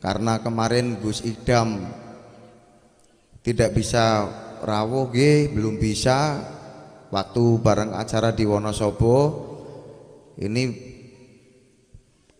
karena kemarin Gus Idam tidak bisa rawuh nggih, belum bisa waktu bareng acara di Wonosobo ini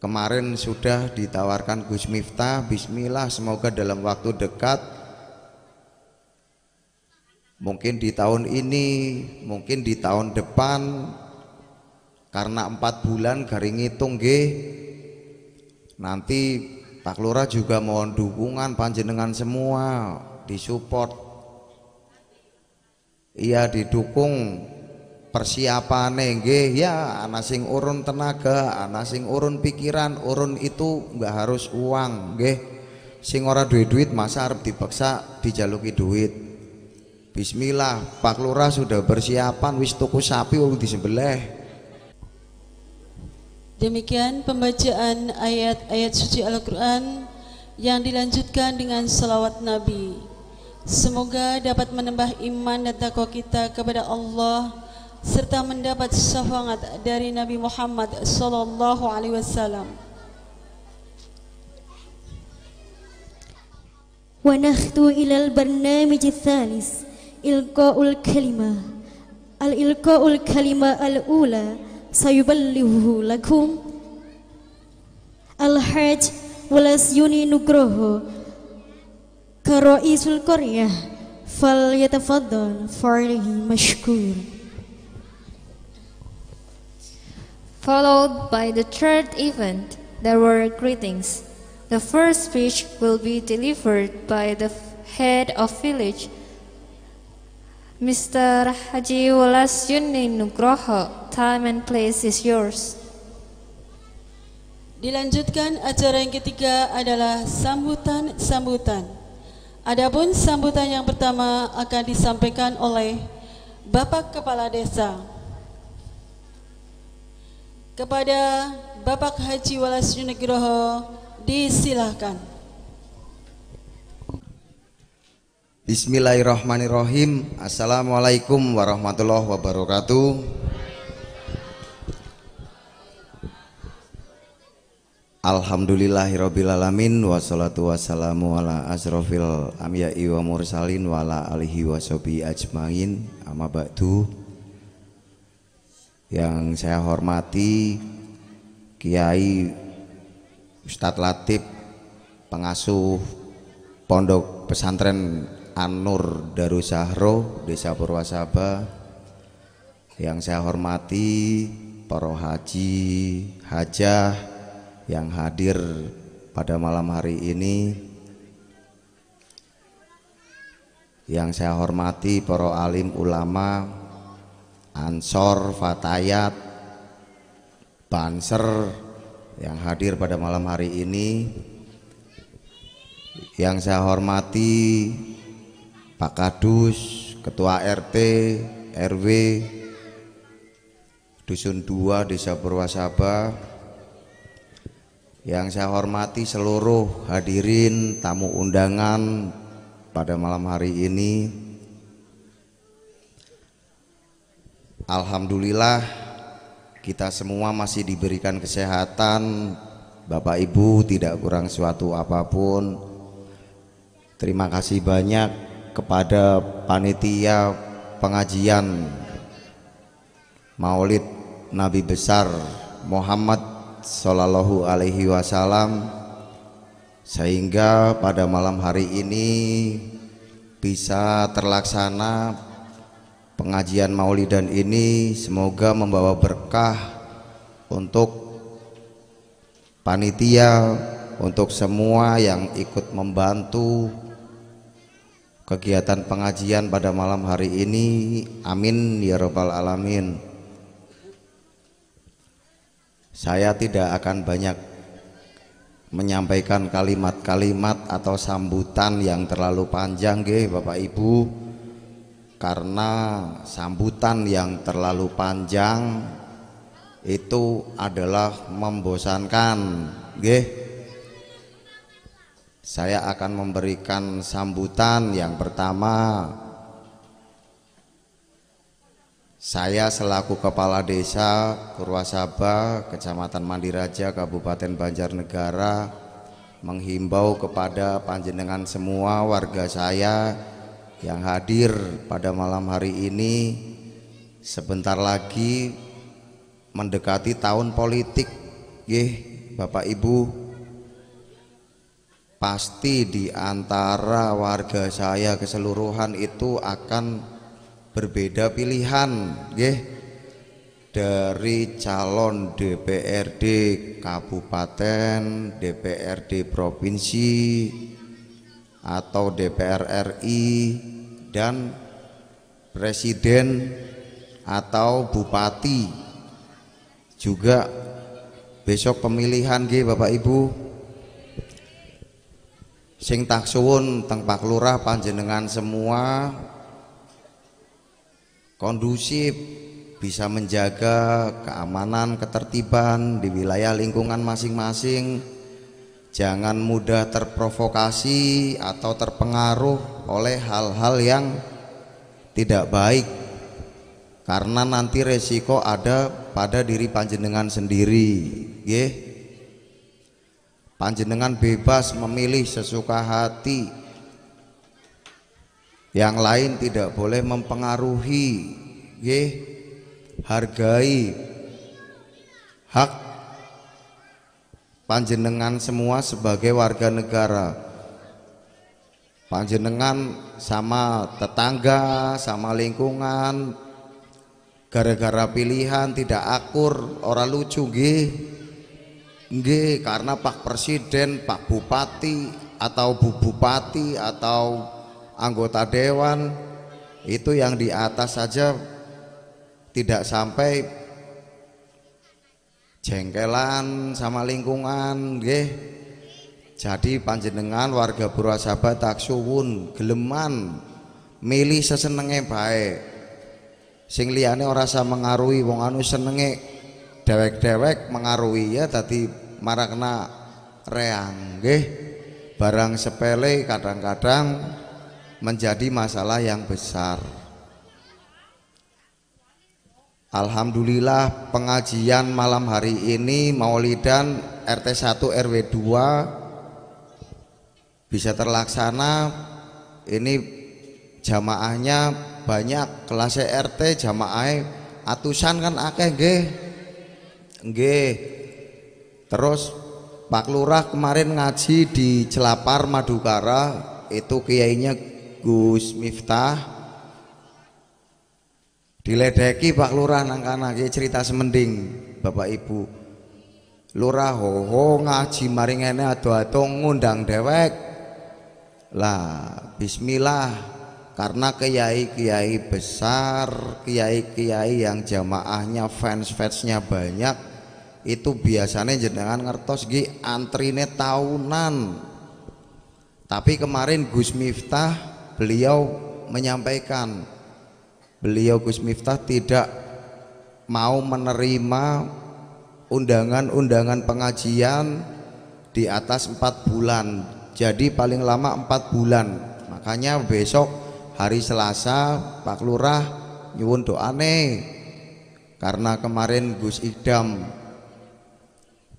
kemarin sudah ditawarkan Gus Miftah bismillah semoga dalam waktu dekat mungkin di tahun ini mungkin di tahun depan karena empat bulan garing itu nanti Pak Lurah juga mohon dukungan panjenengan semua disupport iya didukung Persiapan, nggih ya ana sing urun tenaga ana sing urun pikiran urun itu nggak harus uang nggih sing ora duit-duit masa arep dipaksa dijaluki duit Bismillah Pak Lurah sudah bersiapan wis tuku sapi wong sebelah. Demikian pembacaan ayat-ayat suci Al-Quran yang dilanjutkan dengan salawat Nabi. Semoga dapat menambah iman dan takwa kita kepada Allah serta mendapat syafaat dari Nabi Muhammad sallallahu alaihi wasallam. ونخطو إلى البرنامج al إلقاء الكلمة al ula. sayuballighu lakum Al-Hajj welas Yuni Nugroho Karo Isul Korea Fal yatafaddal Farlihi mashkur Followed by the third event, there were greetings. The first speech will be delivered by the head of village Mr. Haji Ulas Yuni Nugroho, time and place is yours. Dilanjutkan acara yang ketiga adalah sambutan-sambutan. Adapun sambutan yang pertama akan disampaikan oleh Bapak Kepala Desa. Kepada Bapak Haji Walas Yunegroho, Nugroho disilahkan. Bismillahirrahmanirrahim Assalamualaikum warahmatullahi wabarakatuh Alhamdulillahirrabbilalamin Wassalatu wassalamu ala asrofil amyai wa mursalin Wa ala alihi wa sobi ajmain Amma ba'du Yang saya hormati Kiai Ustadz Latif Pengasuh Pondok Pesantren Anur Darusahro Desa Purwasaba yang saya hormati para haji hajah yang hadir pada malam hari ini yang saya hormati para alim ulama ansor fatayat banser yang hadir pada malam hari ini yang saya hormati Pak Kadus, Ketua RT, RW, Dusun 2 Desa Purwasaba yang saya hormati seluruh hadirin tamu undangan pada malam hari ini Alhamdulillah kita semua masih diberikan kesehatan Bapak Ibu tidak kurang suatu apapun Terima kasih banyak kepada panitia pengajian Maulid Nabi besar Muhammad Shallallahu alaihi wasallam sehingga pada malam hari ini bisa terlaksana pengajian maulid dan ini semoga membawa berkah untuk panitia untuk semua yang ikut membantu kegiatan pengajian pada malam hari ini. Amin ya robbal 'Alamin. Saya tidak akan banyak menyampaikan kalimat-kalimat atau sambutan yang terlalu panjang, ge, Bapak Ibu, karena sambutan yang terlalu panjang itu adalah membosankan, gih saya akan memberikan sambutan yang pertama saya selaku Kepala Desa Purwasaba, Kecamatan Mandiraja, Kabupaten Banjarnegara menghimbau kepada panjenengan semua warga saya yang hadir pada malam hari ini sebentar lagi mendekati tahun politik. Yeh, Bapak Ibu, pasti di antara warga saya keseluruhan itu akan berbeda pilihan nggih dari calon DPRD kabupaten, DPRD provinsi atau DPR RI dan presiden atau bupati juga besok pemilihan G Bapak Ibu sing tak suwun teng Pak Lurah panjenengan semua kondusif bisa menjaga keamanan, ketertiban di wilayah lingkungan masing-masing. Jangan mudah terprovokasi atau terpengaruh oleh hal-hal yang tidak baik karena nanti resiko ada pada diri panjenengan sendiri. Nggih panjenengan bebas memilih sesuka hati yang lain tidak boleh mempengaruhi Ye, hargai hak panjenengan semua sebagai warga negara panjenengan sama tetangga sama lingkungan gara-gara pilihan tidak akur orang lucu gih Nggih, karena Pak Presiden, Pak Bupati atau Bu Bupati atau anggota dewan itu yang di atas saja tidak sampai jengkelan sama lingkungan nggih. Jadi panjenengan warga Purwasaba tak suwun geleman milih sesenenge baik. Sing liyane ora sa mengaruhi wong anu senenge dewek-dewek mengaruhi ya tadi marakna reang nggih barang sepele kadang-kadang menjadi masalah yang besar Alhamdulillah pengajian malam hari ini Maulidan RT 1 RW 2 bisa terlaksana ini jamaahnya banyak kelas RT jamaah atusan kan akeh nggih nggih Terus Pak Lurah kemarin ngaji di Celapar Madukara itu kiainya Gus Miftah diledeki Pak Lurah nangkana kana cerita semending Bapak Ibu Lurah ho-ho ngaji maring ini aduh aduh ngundang dewek lah bismillah karena kiai-kiai besar kiai-kiai yang jamaahnya fans-fansnya banyak itu biasanya jenengan ngertos gi antrine tahunan tapi kemarin Gus Miftah beliau menyampaikan beliau Gus Miftah tidak mau menerima undangan-undangan pengajian di atas empat bulan jadi paling lama empat bulan makanya besok hari Selasa Pak Lurah nyuwun doane karena kemarin Gus Idam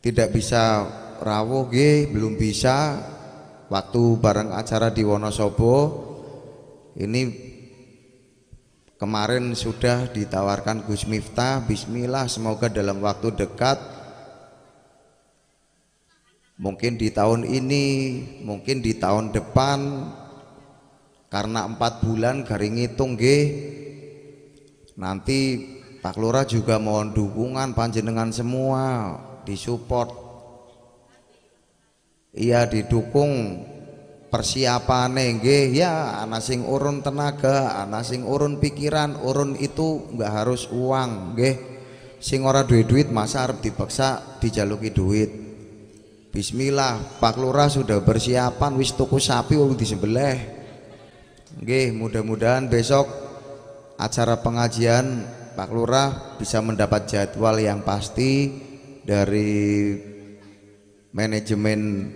tidak bisa rawuh nggih belum bisa waktu bareng acara di Wonosobo ini kemarin sudah ditawarkan Gus Miftah bismillah semoga dalam waktu dekat mungkin di tahun ini mungkin di tahun depan karena empat bulan garing ngitung nggih nanti Pak Lurah juga mohon dukungan panjenengan semua disupport iya didukung persiapane nggih ya ana sing urun tenaga ana sing urun pikiran urun itu nggak harus uang nggih sing ora duit-duit masa harus dipaksa dijaluki duit Bismillah, Pak Lurah sudah bersiapan wis tuku sapi wong sebelah, Nggih, mudah-mudahan besok acara pengajian Pak Lurah bisa mendapat jadwal yang pasti dari manajemen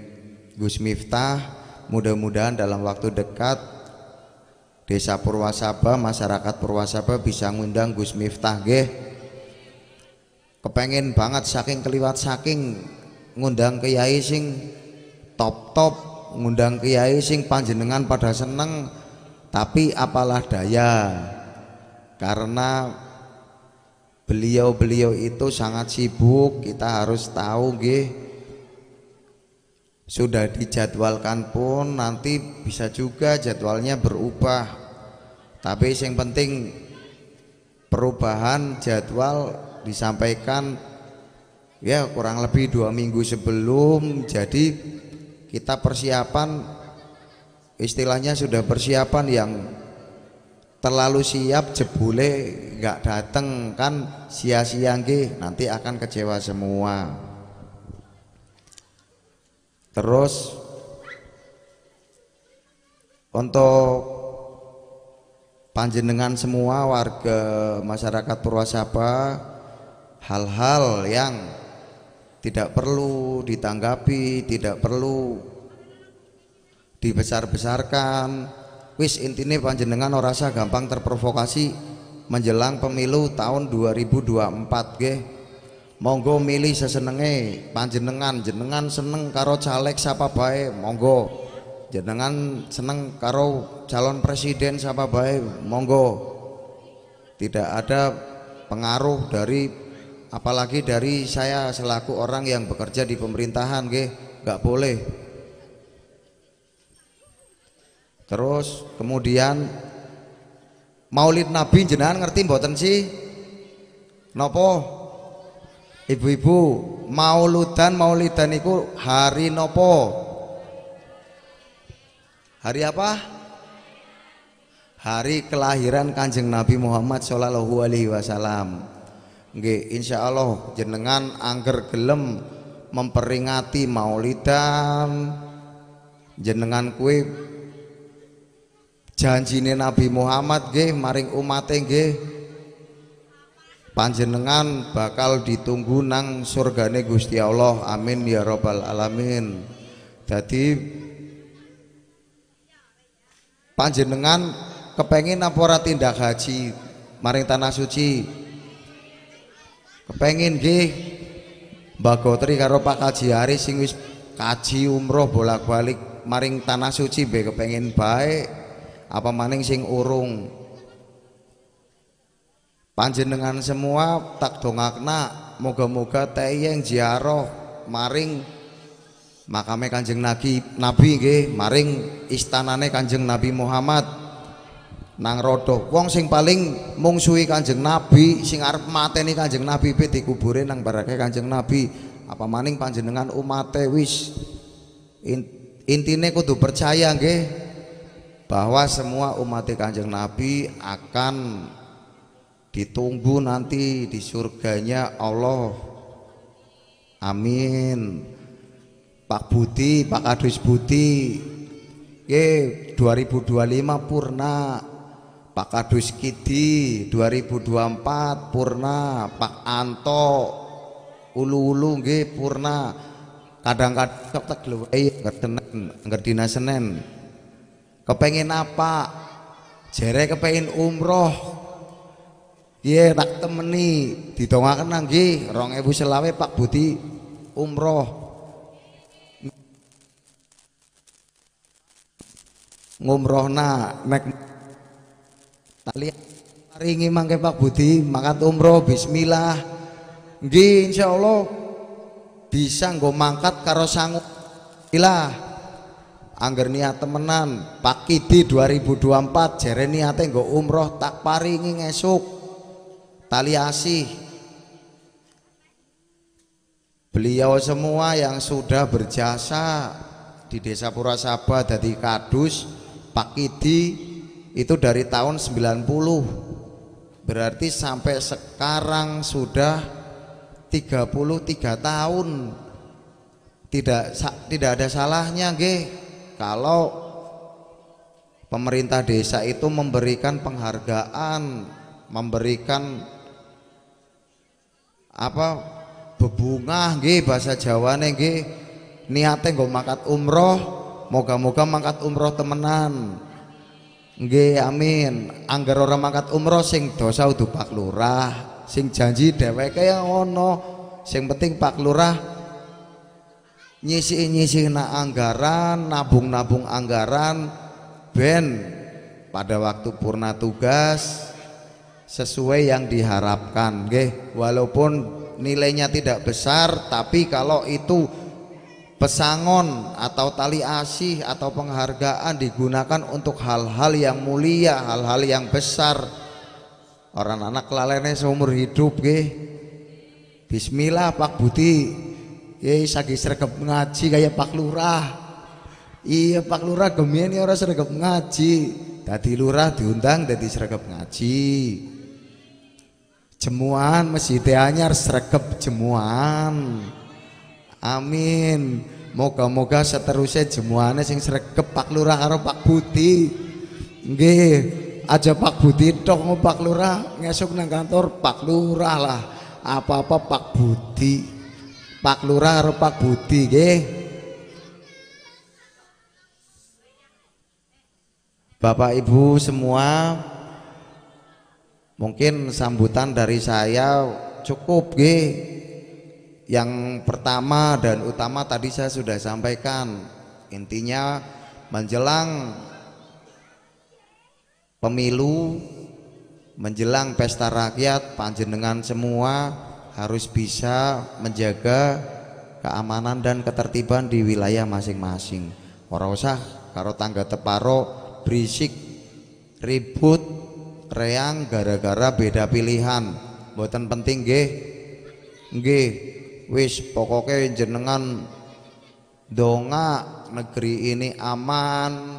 Gus Miftah mudah-mudahan dalam waktu dekat Desa Purwasaba masyarakat Purwasaba bisa ngundang Gus Miftah nggih kepengen banget saking keliwat saking ngundang kiai sing top-top ngundang kiai sing panjenengan pada seneng tapi apalah daya karena beliau-beliau itu sangat sibuk kita harus tahu gih. sudah dijadwalkan pun nanti bisa juga jadwalnya berubah tapi yang penting perubahan jadwal disampaikan ya kurang lebih dua minggu sebelum jadi kita persiapan istilahnya sudah persiapan yang terlalu siap jebule nggak datang kan sia-sia nanti akan kecewa semua terus untuk panjenengan semua warga masyarakat Purwasaba hal-hal yang tidak perlu ditanggapi, tidak perlu dibesar-besarkan. Wis intine panjenengan ora gampang terprovokasi menjelang pemilu tahun 2024 ge Monggo milih sesenenge panjenengan, jenengan seneng karo caleg siapa baik, monggo. Jenengan seneng karo calon presiden siapa baik, monggo. Tidak ada pengaruh dari apalagi dari saya selaku orang yang bekerja di pemerintahan ge nggak boleh. Terus kemudian Maulid Nabi jenengan ngerti mboten sih? Nopo? Ibu-ibu, mauludan maulidan niku hari nopo? Hari apa? Hari kelahiran Kanjeng Nabi Muhammad sallallahu alaihi wasallam. Nggih, insyaallah jenengan angger gelem memperingati maulidan jenengan kue janjine Nabi Muhammad nggih maring umate nggih panjenengan bakal ditunggu nang surgane Gusti Allah amin ya robbal alamin jadi panjenengan kepengin apa tindak haji maring tanah suci kepengin nggih Mbak Gotri karo Pak Kaji Hari sing wis kaji umroh bolak-balik maring tanah suci be kepengin baik apa maning sing urung panjenengan semua tak dongakna moga-moga teh jiaro ziarah maring makame kanjeng nabi nabi ge maring istanane kanjeng nabi Muhammad nang rodo wong sing paling mungsuhi kanjeng nabi sing arep mateni kanjeng nabi pe dikubure nang barake kanjeng nabi apa maning panjenengan umate wis intine kudu percaya nggih bahwa semua umat kanjeng Nabi akan ditunggu nanti di surganya Allah amin Pak Budi, Pak Kadus Budi Ye, 2025 purna Pak Kadus Kidi 2024 purna Pak Anto ulu-ulu purna kadang-kadang ketek lho eh ngerti senen kepengen apa jere kepengen umroh iya tak temeni didongakan nanggi rong ebu selawe pak budi umroh ngumrohna mek tali paringi mangke Pak Budi makan umroh bismillah nggih insyaallah bisa nggo mangkat karo sangu bismillah Angger niat temenan, Pak Kidi 2024 jere niate nggo umroh tak paringi ngesuk. Tali asih. Beliau semua yang sudah berjasa di Desa Purasaba dari Kadus, Pak Kidi itu dari tahun 90. Berarti sampai sekarang sudah 33 tahun. Tidak tidak ada salahnya, nggih kalau pemerintah desa itu memberikan penghargaan, memberikan apa bebungah nggih bahasa Jawane nggih niatnya nggo mangkat umroh, moga-moga mangkat umroh temenan. Nggih amin. anggar orang mangkat umroh sing dosa udah Pak Lurah, sing janji dheweke ya ono, sing penting Pak Lurah nyisi-nyisi na anggaran nabung-nabung anggaran ben pada waktu purna tugas sesuai yang diharapkan nggih walaupun nilainya tidak besar tapi kalau itu pesangon atau tali asih atau penghargaan digunakan untuk hal-hal yang mulia hal-hal yang besar orang anak lalene seumur hidup ge. bismillah Pak Budi Eh sagi sregep ngaji kayak Pak Lurah. Iya Pak Lurah gemien ya orang sregep ngaji. Tadi Lurah diundang tadi sregep ngaji. Jemuan masih tanya sregep jemuan. Amin. Moga-moga seterusnya jemuannya sing sregep Pak Lurah karo Pak Buti. Nggih, aja Pak Buti tok mau Pak Lurah ngesuk nang kantor Pak Lurah lah. Apa-apa Pak Budi. Pak Lurah karo Pak Budi nggih. Bapak Ibu semua mungkin sambutan dari saya cukup nggih. Yang pertama dan utama tadi saya sudah sampaikan. Intinya menjelang pemilu menjelang pesta rakyat panjenengan semua harus bisa menjaga keamanan dan ketertiban di wilayah masing-masing orang usah karo tangga teparo berisik ribut reang gara-gara beda pilihan buatan penting ge ge wis pokoknya jenengan donga negeri ini aman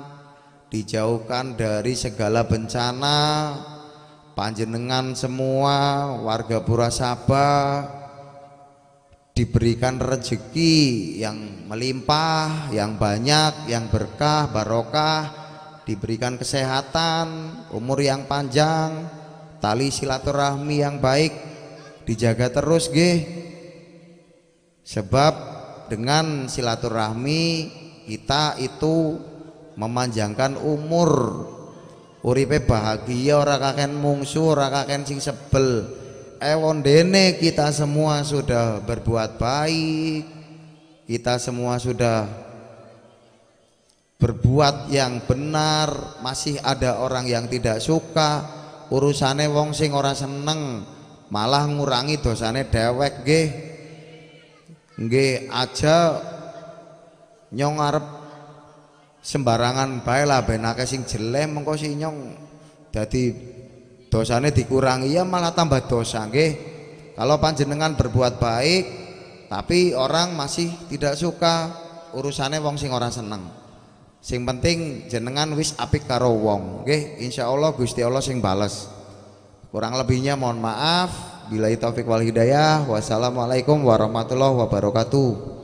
dijauhkan dari segala bencana panjenengan semua warga Purasaba diberikan rezeki yang melimpah, yang banyak, yang berkah, barokah, diberikan kesehatan, umur yang panjang, tali silaturahmi yang baik dijaga terus nggih. Sebab dengan silaturahmi kita itu memanjangkan umur uripe bahagia ora kaken mungsu ora kaken sing sebel ewon eh, dene kita semua sudah berbuat baik kita semua sudah berbuat yang benar masih ada orang yang tidak suka urusane wong sing ora seneng malah ngurangi dosane dewek nggih nggih aja nyong arep sembarangan baiklah, lah asing jelek mengko nyong. Jadi dosanya dikurangi ya malah tambah dosa nggih kalau panjenengan berbuat baik tapi orang masih tidak suka urusannya wong sing orang seneng sing penting jenengan wis apik karo wong insya Allah Gusti Allah sing balas. kurang lebihnya mohon maaf bila taufik wal hidayah wassalamualaikum warahmatullah wabarakatuh